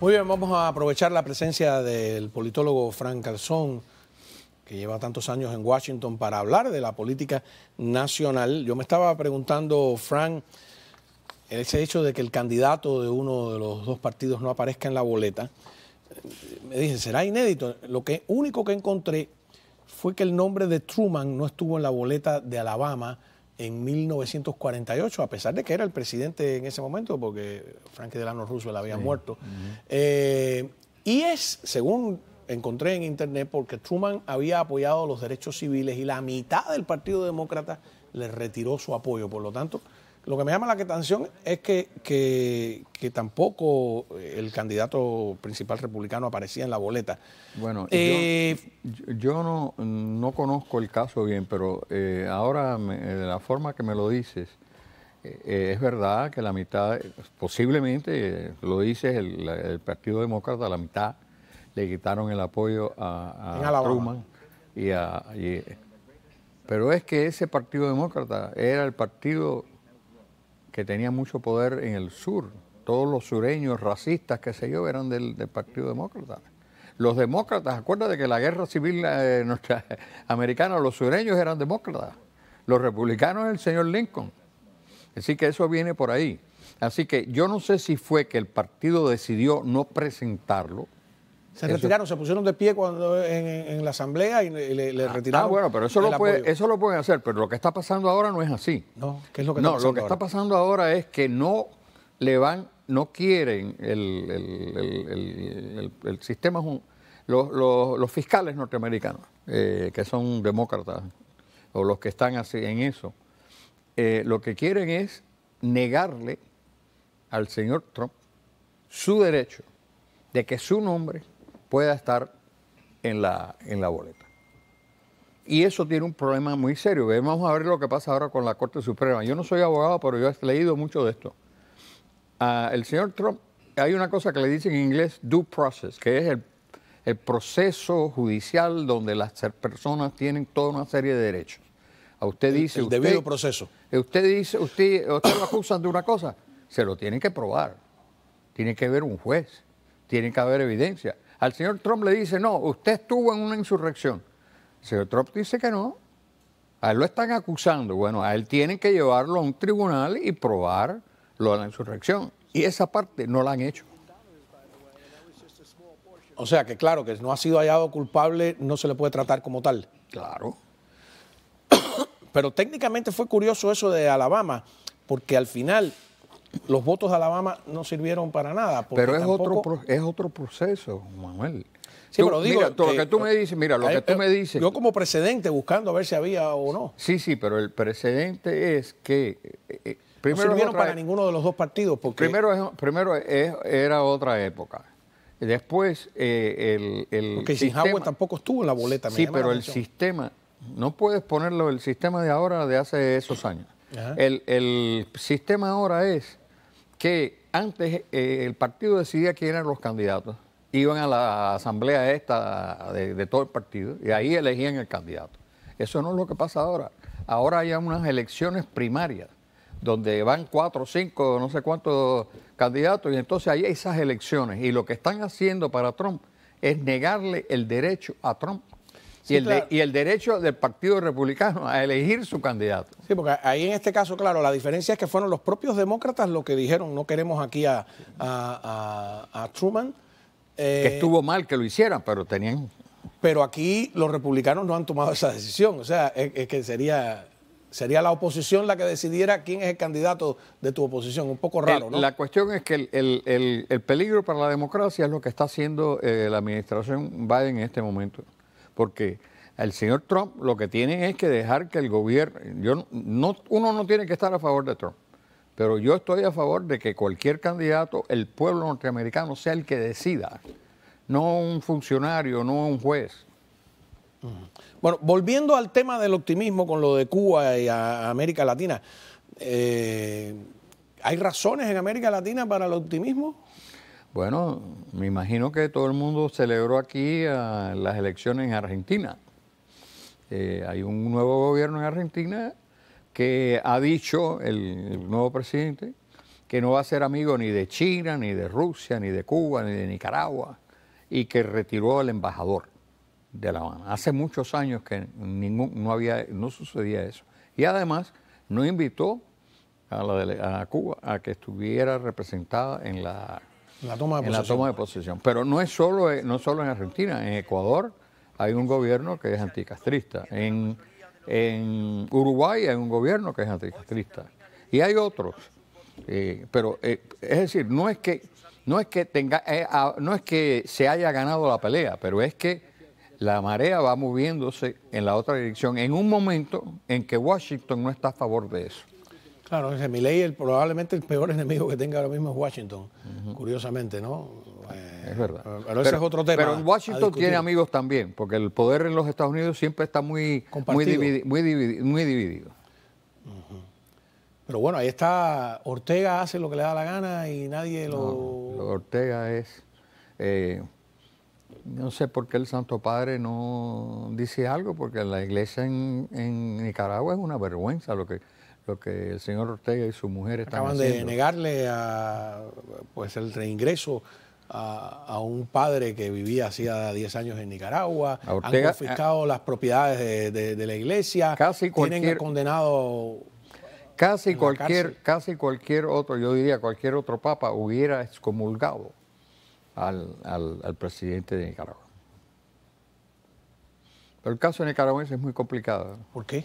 Muy bien, vamos a aprovechar la presencia del politólogo Frank Calzón, que lleva tantos años en Washington, para hablar de la política nacional. Yo me estaba preguntando, Frank, ese hecho de que el candidato de uno de los dos partidos no aparezca en la boleta, me dije, será inédito. Lo que único que encontré fue que el nombre de Truman no estuvo en la boleta de Alabama en 1948, a pesar de que era el presidente en ese momento, porque Frank Delano Roosevelt había muerto. Eh, y es, según encontré en internet, porque Truman había apoyado los derechos civiles y la mitad del Partido Demócrata le retiró su apoyo. Por lo tanto, lo que me llama la atención es que, tampoco el candidato principal republicano aparecía en la boleta. Bueno, eh, yo, no, conozco el caso bien, pero eh, ahora de la forma que me lo dices, eh, es verdad que la mitad, posiblemente, lo dices, el, Partido Demócrata, la mitad le quitaron el apoyo a, Truman y a... pero es que ese Partido Demócrata era el partido que tenía mucho poder en el sur. Todos los sureños racistas, que se yo, eran del, Partido Demócrata. Los demócratas, acuérdate que la guerra civil eh, americana, los sureños eran demócratas. Los republicanos, el señor Lincoln. Así que eso viene por ahí. Así que yo no sé si fue que el partido decidió no presentarlo, se retiraron, se pusieron de pie cuando en, la asamblea y le, ah, retiraron. Ah, bueno, pero eso lo, eso lo pueden hacer, pero lo que está pasando ahora no es así. No, ¿qué es lo que está No, lo que está pasando ahora es que no le van, no quieren el, sistema, los, los, fiscales norteamericanos, eh, que son demócratas, o los que están así en eso, eh, lo que quieren es negarle al señor Trump su derecho de que su nombre pueda estar en la, en la boleta. Y eso tiene un problema muy serio. Vamos a ver lo que pasa ahora con la Corte Suprema. Yo no soy abogado, pero yo he leído mucho de esto. Ah, el señor Trump, hay una cosa que le dicen en inglés due process, que es el, proceso judicial donde las personas tienen toda una serie de derechos. A usted dice. El, debido proceso. Usted dice, usted, usted lo acusan de una cosa, se lo tienen que probar. Tiene que haber un juez, tiene que haber evidencia. Al señor Trump le dice, no, usted estuvo en una insurrección. El señor Trump dice que no. A él lo están acusando. Bueno, a él tienen que llevarlo a un tribunal y probar lo de la insurrección. Y esa parte no la han hecho. O sea que claro, que no ha sido hallado culpable, no se le puede tratar como tal. Claro. Pero técnicamente fue curioso eso de Alabama, porque al final los votos de Alabama no sirvieron para nada. Pero es, otro, es otro proceso, Manuel. Sí, pero digo mira, lo que tú me dices, mira, lo que tú eh, me dices. Yo como precedente buscando a ver si había o no. Sí, sí, pero el precedente es que eh, eh, primero no sirvieron para e- ninguno de los dos partidos primero primero era otra época. Después el, el porque sistema, tampoco estuvo en la boleta. sí, pero el sistema no puedes ponerlo el sistema de ahora de hace esos años. El, sistema ahora es que antes eh, el partido decidía quién eran los candidatos. Iban a la asamblea esta de, de todo el partido y ahí elegían el candidato. Eso no es lo que pasa ahora. Ahora hay unas elecciones primarias donde van cuatro, cinco, no sé cuántos candidatos, y entonces hay esas elecciones. Y lo que están haciendo para Trump es negarle el derecho a Trump y, el derecho del Partido Republicano a elegir su candidato. Sí, porque ahí en este caso, claro, la diferencia es que fueron los propios demócratas los que dijeron no queremos aquí a, Truman. Eh, estuvo mal que lo hicieran, pero tenían... Pero aquí los republicanos no han tomado esa decisión, o sea, es, que sería sería la oposición la que decidiera quién es el candidato de tu oposición. Un poco raro, ¿no? La cuestión es que el, peligro para la democracia es lo que está haciendo eh, la administración Biden en este momento porque el señor Trump lo que tiene es que dejar que el gobierno, yo no, uno no tiene que estar a favor de Trump, pero yo estoy a favor de que cualquier candidato, el pueblo norteamericano sea el que decida, no un funcionario, no un juez. Bueno, volviendo al tema del optimismo con lo de Cuba y América Latina, eh, ¿hay razones en América Latina para el optimismo? Bueno, me imagino que todo el mundo celebró aquí ah, las elecciones en Argentina. Eh, hay un nuevo gobierno en Argentina que ha dicho el, nuevo presidente que no va a ser amigo ni de China, ni de Rusia, ni de Cuba, ni de Nicaragua, y que retiró al embajador de La Habana. Hace muchos años que ningún, no, había, no sucedía eso. Y además no invitó a, la, a Cuba a que estuviera representada en la la toma de en la toma de posesión. Pero no es solo, eh, no solo en Argentina, en Ecuador hay un gobierno que es anticastrista, en, Uruguay hay un gobierno que es anticastrista y hay otros. Eh, pero eh, es decir, no es que no es que tenga, no es que se haya ganado la pelea, pero es que la marea va moviéndose en la otra dirección en un momento en que Washington no está a favor de eso. Claro, ese mi el, probablemente el peor enemigo que tenga ahora mismo es Washington, curiosamente, ¿no? es verdad. Eh, pero, ese es otro tema. Pero Washington tiene amigos también, porque el poder en los Estados Unidos siempre está muy, muy, dividido. Pero bueno, ahí está, Ortega hace lo que le da la gana y nadie lo... Ortega es... Eh, no sé por qué el Santo Padre no dice algo, porque la iglesia en, en Nicaragua es una vergüenza lo que lo que el señor Ortega y su mujer están Acaban de negarle pues, el reingreso a, un padre que vivía hacía 10 años en Nicaragua, Ortega, han confiscado las propiedades de, la iglesia, casi tienen condenado... Casi cualquier, casi cualquier otro, yo diría cualquier otro papa hubiera excomulgado al, al presidente de Nicaragua. Pero el caso nicaragüense es muy complicado. ¿Por qué?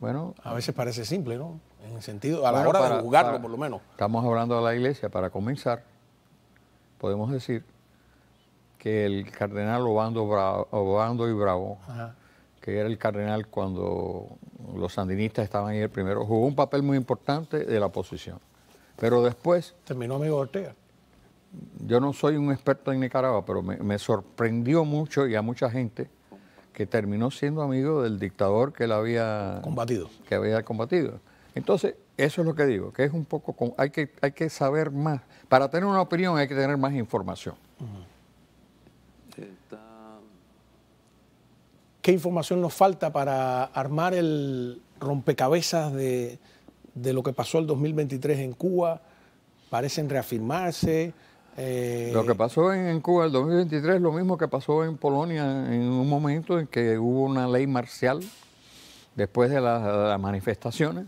Bueno, a veces parece simple, ¿no? En el sentido, a la hora de jugarlo, por lo menos. Estamos hablando de la iglesia. Para comenzar, podemos decir que el cardenal Obando, y Bravo, que era el cardenal cuando los sandinistas estaban ahí el primero, jugó un papel muy importante de la oposición. Pero después... Terminó amigo Ortega. Yo no soy un experto en Nicaragua, pero me sorprendió mucho y a mucha gente que terminó siendo amigo del dictador que él había combatido. Que había combatido. Entonces, eso es lo que digo, que es un poco, hay, que, hay que saber más. Para tener una opinión hay que tener más información. ¿Qué información nos falta para armar el rompecabezas de, de lo que pasó el 2023 en Cuba? Parecen reafirmarse eh, lo que pasó en, Cuba en el 2023 es lo mismo que pasó en Polonia en un momento en que hubo una ley marcial después de, las manifestaciones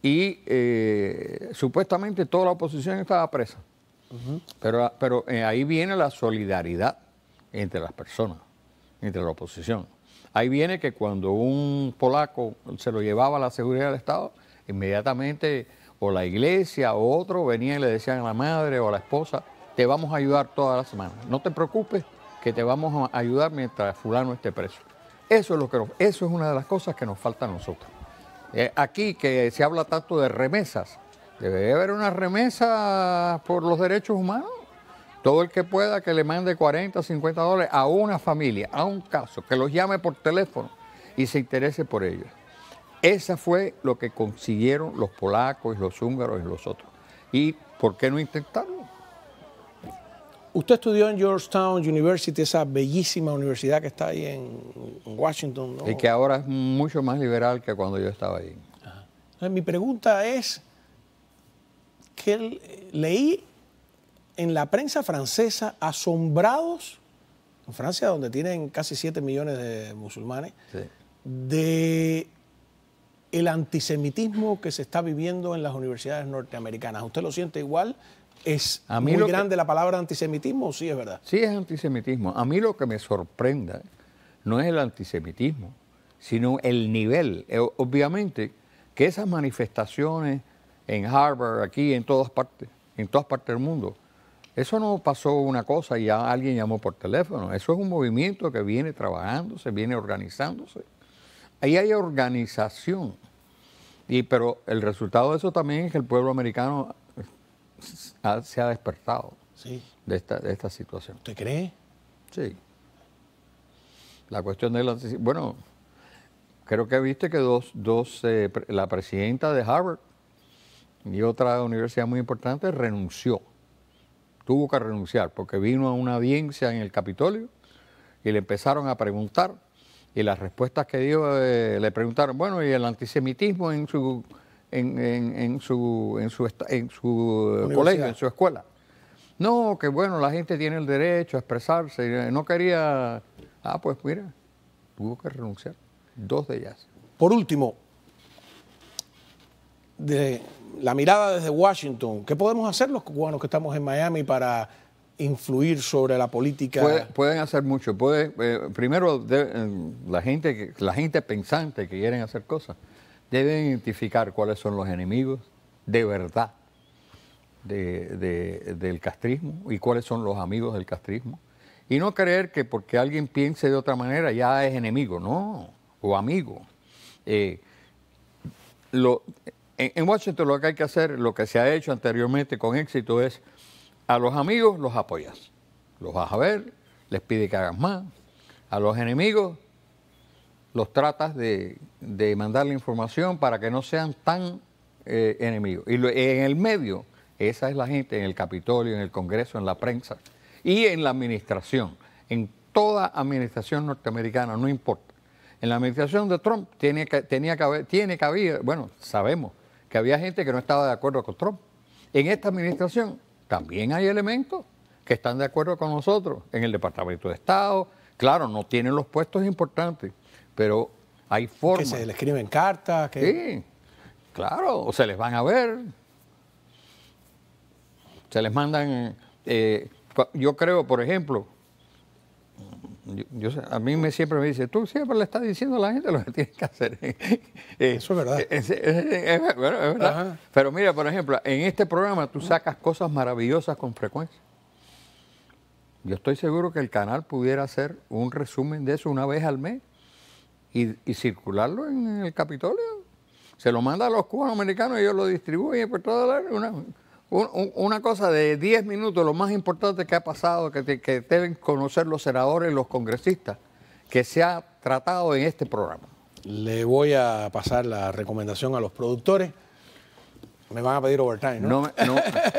y eh, supuestamente toda la oposición estaba presa. Pero, pero eh, ahí viene la solidaridad entre las personas, entre la oposición. Ahí viene que cuando un polaco se lo llevaba a la seguridad del Estado, inmediatamente o la iglesia o otro venía y le decían a la madre o a la esposa, te vamos a ayudar toda la semana. No te preocupes que te vamos a ayudar mientras fulano esté preso. Eso es, lo que eso es una de las cosas que nos falta a nosotros. Eh, aquí que se habla tanto de remesas, debe haber una remesa por los derechos humanos. Todo el que pueda que le mande 40, 50 dólares a una familia, a un caso, que los llame por teléfono y se interese por ellos. ...eso fue lo que consiguieron los polacos y los húngaros y los otros. ¿Y por qué no intentarlo? usted estudió en Georgetown University, esa bellísima universidad que está ahí en Washington. Y que ahora es mucho más liberal que cuando yo estaba ahí. mi pregunta es, que leí en la prensa francesa asombrados, en Francia donde tienen casi 7 millones de musulmanes, del de el antisemitismo que se está viviendo en las universidades norteamericanas. ¿Usted lo siente igual? es muy grande la palabra antisemitismo, sí es verdad. Sí es antisemitismo. A mí lo que me sorprende no es el antisemitismo, sino el nivel. Eh, obviamente que esas manifestaciones en Harvard, aquí, en todas partes, en todas partes del mundo, eso no pasó una cosa y ya alguien llamó por teléfono. Eso es un movimiento que viene trabajándose, viene organizándose. Ahí hay organización. Y, pero el resultado de eso también es que el pueblo americano se ha despertado de, esta, de esta situación. ¿Usted cree? Sí. La cuestión de la... Bueno, creo que viste que dos, dos eh, la presidenta de Harvard y otra universidad muy importante renunció. Tuvo que renunciar porque vino a una audiencia en el Capitolio y le empezaron a preguntar y las respuestas que dio eh, le preguntaron, bueno, ¿y el antisemitismo en su en, su, en su, eh, colegio, en su escuela. No, que bueno, la gente tiene el derecho a expresarse. No quería. Ah, pues mira, tuvo que renunciar. Dos de ellas. Por último, de la mirada desde Washington, ¿qué podemos hacer los cubanos que estamos en Miami para influir sobre la política? Pueden, hacer mucho. puede eh, primero, eh, la, gente, la gente pensante que quieren hacer cosas deben identificar cuáles son los enemigos de verdad del castrismo y cuáles son los amigos del castrismo. Y no creer que porque alguien piense de otra manera ya es enemigo, no, o amigo. Eh, en, Washington lo que hay que hacer, lo que se ha hecho anteriormente con éxito es a los amigos los apoyas, los vas a ver, les pide que hagan más, a los enemigos los tratas de, de mandarle información para que no sean tan eh, enemigos. Y en el medio, esa es la gente, en el Capitolio, en el Congreso, en la prensa y en la administración. En toda administración norteamericana, no importa. En la administración de Trump tiene tenía tiene que haber, bueno, sabemos que había gente que no estaba de acuerdo con Trump. En esta administración también hay elementos que están de acuerdo con nosotros en el Departamento de Estado. Claro, no tienen los puestos importantes, pero hay formas. Que se le escriben cartas. Que... Sí, claro, o se les van a ver. Se les mandan. Eh, yo creo, por ejemplo, a mí me siempre me dice, tú siempre le estás diciendo a la gente lo que tienes que hacer. Eh, eso es verdad. Eh, pero mira, por ejemplo, en este programa tú sacas cosas maravillosas con frecuencia. Yo estoy seguro que el canal pudiera hacer un resumen de eso una vez al mes y, circularlo en el Capitolio. Se lo manda a los cubanos americanos, y ellos lo distribuyen por toda la... Una, cosa de 10 minutos, lo más importante que ha pasado, que, deben conocer los senadores los congresistas, que se ha tratado en este programa. Le voy a pasar la recomendación a los productores. Me van a pedir overtime, ¿no?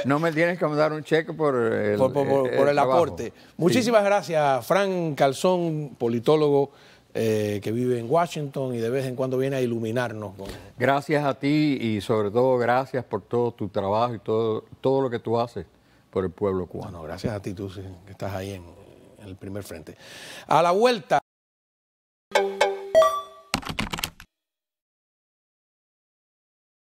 No, me tienes que mandar un cheque por el, por, aporte. Muchísimas gracias, Fran Calzón, politólogo eh, que vive en Washington y de vez en cuando viene a iluminarnos. Gracias a ti y sobre todo gracias por todo tu trabajo y todo, todo lo que tú haces por el pueblo cubano. gracias a ti, tú que estás ahí en el primer frente. A la vuelta.